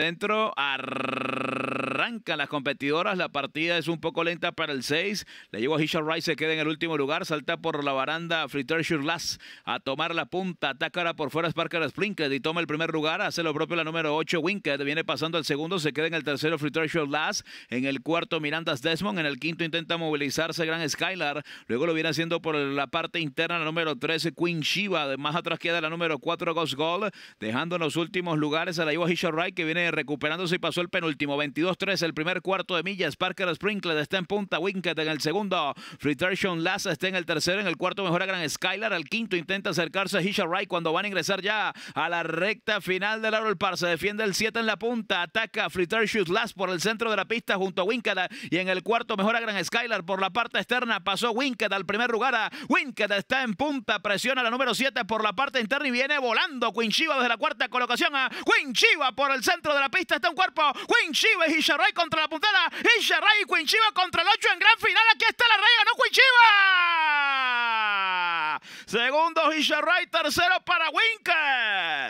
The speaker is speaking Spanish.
Dentro. ar arrancan las competidoras. La partida es un poco lenta para el 6. Le llegó a Hisha Rice, se queda en el último lugar. Salta por la baranda Fritter Last, a tomar la punta. Ataca ahora por fuera Sparker Sprinkett y toma el primer lugar. Hace lo propio la número 8 Winked. Viene pasando al segundo, se queda en el tercero Free Fritter Last En el cuarto Mirandas Desmond. En el quinto intenta movilizarse Gran Skylar. Luego lo viene haciendo por la parte interna la número 13 Queen Shiva. Más atrás queda la número 4 Ghost Gold. Dejando en los últimos lugares a la lleva Hisha Rice que viene recuperándose y pasó el penúltimo. 22-3 es el primer cuarto de millas. Parker Sprinkler está en punta. Winkett en el segundo. Fritation Lass está en el tercero. En el cuarto mejora Gran Skylar. Al quinto intenta acercarse a Hisha Wright cuando van a ingresar ya a la recta final del Laurel Par. Se defiende el 7 en la punta. Ataca Fritation Lass por el centro de la pista junto a Winkett. Y en el cuarto mejora Gran Skylar por la parte externa. Pasó Winkett al primer lugar. Winkett está en punta. Presiona la número 7 por la parte interna y viene volando Quinchiva desde la cuarta colocación. A Quinchiva por el centro de la pista está un cuerpo. Quinchiva y Hisha contra la puntera. y y Cuinchiva contra el 8 en gran final. Aquí está la reina, no Cuinchiva. Segundo Isha tercero para Winker.